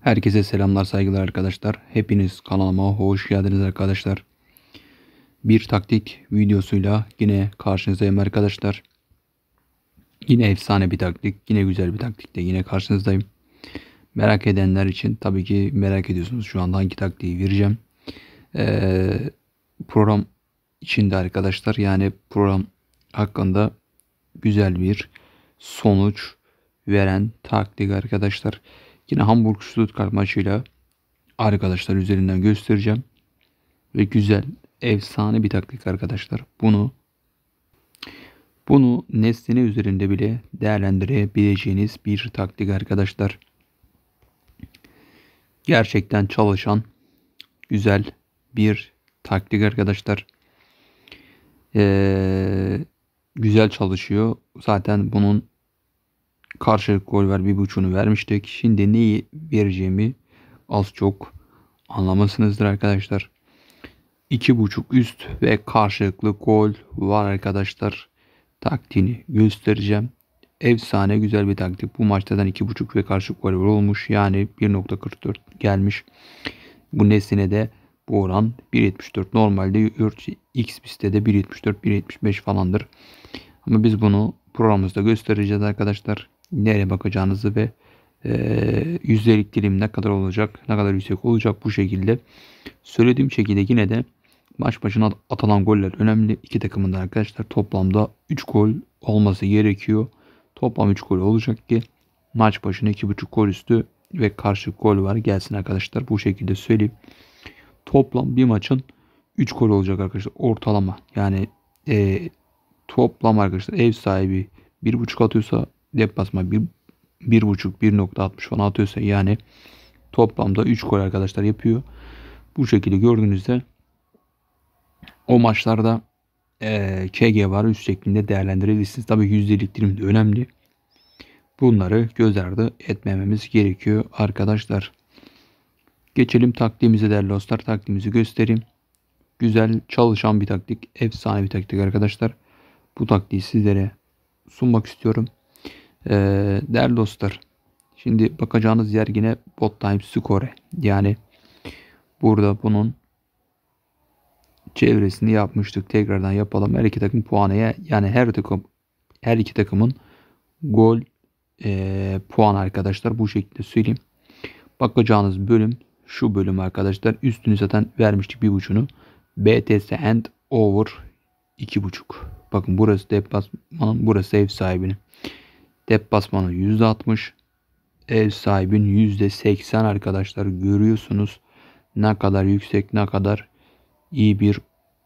Herkese selamlar saygılar arkadaşlar. Hepiniz kanalıma hoş geldiniz arkadaşlar. Bir taktik videosuyla yine karşınızdayım arkadaşlar. Yine efsane bir taktik. Yine güzel bir taktikle yine karşınızdayım. Merak edenler için tabii ki merak ediyorsunuz şu anda hangi taktiği vereceğim. Ee, program içinde arkadaşlar yani program hakkında güzel bir sonuç veren taktik arkadaşlar. Arkadaşlar Yine Hamburg Stuttgart maçıyla arkadaşlar üzerinden göstereceğim. Ve güzel, efsane bir taktik arkadaşlar. Bunu bunu nesne üzerinde bile değerlendirebileceğiniz bir taktik arkadaşlar. Gerçekten çalışan güzel bir taktik arkadaşlar. Ee, güzel çalışıyor. Zaten bunun Karşılık gol ver bir buçunu vermiştik. Şimdi neyi vereceğimi az çok anlamasınızdır arkadaşlar. İki buçuk üst ve karşılıklı gol var arkadaşlar. Taktiğini göstereceğim. Efsane güzel bir taktik. Bu maçtadan iki buçuk ve karşılık gol olmuş. Yani 1.44 gelmiş. Bu nesine de bu oran 1.74. Normalde X listede 1.74 1.75 falandır. Ama biz bunu programımızda göstereceğiz arkadaşlar nereye bakacağınızı ve e, yüzdelik dilim ne kadar olacak, ne kadar yüksek olacak bu şekilde. Söylediğim şekilde yine de maç başına atılan goller önemli. iki takımın da arkadaşlar toplamda 3 gol olması gerekiyor. Toplam 3 gol olacak ki maç başına 2.5 gol üstü ve karşı gol var gelsin arkadaşlar. Bu şekilde söyleyeyim. Toplam bir maçın 3 gol olacak arkadaşlar ortalama. Yani e, toplam arkadaşlar ev sahibi 1.5 atıyorsa deplasma 1.5 1.60 falan atıyorsa yani toplamda 3 gol arkadaşlar yapıyor. Bu şekilde gördüğünüzde o maçlarda e, KG var üst şeklinde değerlendirebilirsiniz. Tabi yüzdelik dilim de önemli. Bunları göz ardı etmememiz gerekiyor arkadaşlar. Geçelim taktiğimize değerli dostlar. Taktiğimizi göstereyim. Güzel çalışan bir taktik. Efsane bir taktik arkadaşlar. Bu taktiği sizlere sunmak istiyorum. Ee, değerli dostlar şimdi bakacağınız yer yine bot time score yani burada bunun çevresini yapmıştık. Tekrardan yapalım. Her iki takım puanaya yani her takım her iki takımın gol e, puan arkadaşlar bu şekilde söyleyeyim. Bakacağınız bölüm şu bölüm arkadaşlar. Üstünü zaten vermiştik bir buçunu. BTS and over iki buçuk. Bakın burası deplasmanın burası ev sahibinin. Deplasmanı %60. Ev sahibin %80 arkadaşlar görüyorsunuz. Ne kadar yüksek ne kadar iyi bir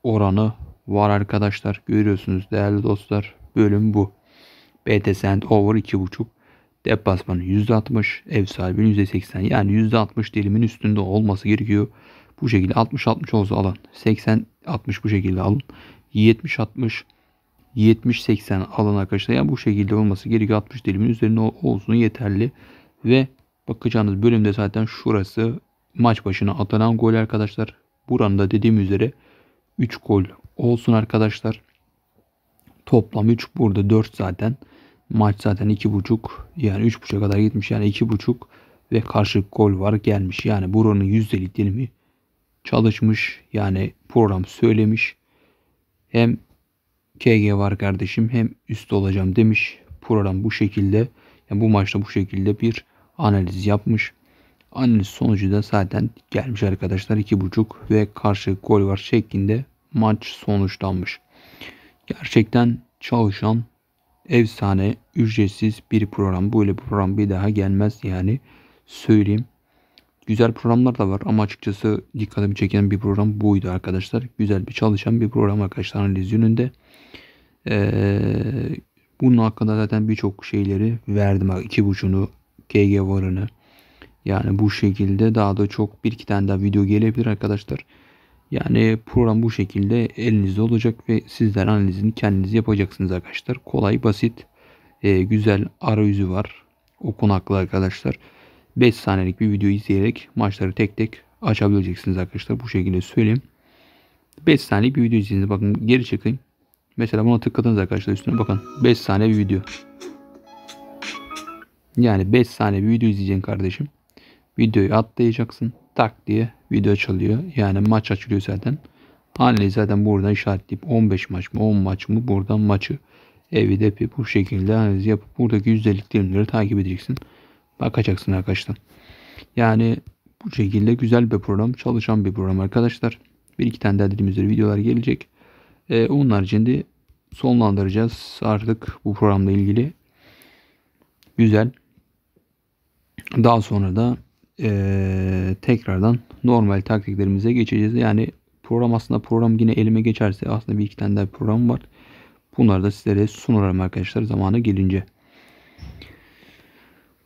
oranı var arkadaşlar. Görüyorsunuz değerli dostlar. Bölüm bu. BTS and over 2.5. Deplasmanı %60. Ev sahibinin %80. Yani %60 dilimin üstünde olması gerekiyor. Bu şekilde 60-60 olsa alın. 80-60 bu şekilde alın. 70-60 70-80 alan arkadaşlar. Yani bu şekilde olması gerekiyor. 60 dilimin üzerinde olsun yeterli. Ve bakacağınız bölümde zaten şurası maç başına atanan gol arkadaşlar. Buranın da dediğim üzere 3 gol olsun arkadaşlar. Toplam 3 burada 4 zaten. Maç zaten 2.5 yani 3.5'a kadar gitmiş yani 2.5 ve karşı gol var gelmiş. Yani buranın yüzdelik dilimi çalışmış yani program söylemiş. Hem KG var kardeşim hem üstte olacağım demiş. Program bu şekilde yani bu maçta bu şekilde bir analiz yapmış. Analiz sonucu da zaten gelmiş arkadaşlar 2.5 ve karşı gol var şeklinde maç sonuçlanmış. Gerçekten çalışan efsane ücretsiz bir program. Böyle program bir daha gelmez yani söyleyeyim. Güzel programlar da var ama açıkçası dikkatimi çeken bir program buydu arkadaşlar. Güzel bir çalışan bir program arkadaşlar analiz yönünde. Ee, bunun hakkında zaten birçok şeyleri verdim. İki buçunu, KG varını. Yani bu şekilde daha da çok bir iki tane daha video gelebilir arkadaşlar. Yani program bu şekilde elinizde olacak ve sizler analizini kendiniz yapacaksınız arkadaşlar. Kolay, basit, e, güzel arayüzü var. Okunaklı arkadaşlar. 5 saniyelik bir video izleyerek maçları tek tek açabileceksiniz arkadaşlar. Bu şekilde söyleyeyim. 5 saniyelik bir video izleyiniz. Bakın geri çıkın. Mesela buna tıkladınız arkadaşlar üstüne bakın. 5 saniye bir video. Yani 5 saniye bir video izleyeceksin kardeşim. Videoyu atlayacaksın. Tak diye video açılıyor. Yani maç açılıyor zaten. Haneyi zaten buradan işaretleyip 15 maç mı 10 maç mı buradan maçı evi depi bu şekilde analiz yapıp buradaki yüzdelik dilimleri takip edeceksin bakacaksın arkadaşlar. Yani bu şekilde güzel bir program. Çalışan bir program arkadaşlar. Bir iki tane daha dediğimiz üzere videolar gelecek. Onlar e, onun haricinde sonlandıracağız artık bu programla ilgili. Güzel. Daha sonra da ee, tekrardan normal taktiklerimize geçeceğiz. Yani program aslında program yine elime geçerse aslında bir iki tane daha program var. Bunları da sizlere sunarım arkadaşlar zamanı gelince.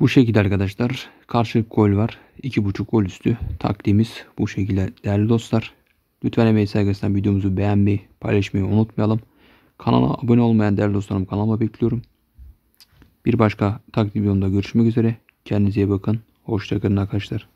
Bu şekilde arkadaşlar karşı gol var. 2.5 gol üstü taktiğimiz bu şekilde değerli dostlar. Lütfen emeği saygısından videomuzu beğenmeyi paylaşmayı unutmayalım. Kanala abone olmayan değerli dostlarım kanalıma bekliyorum. Bir başka taktik videomda görüşmek üzere. Kendinize iyi bakın. Hoşçakalın arkadaşlar.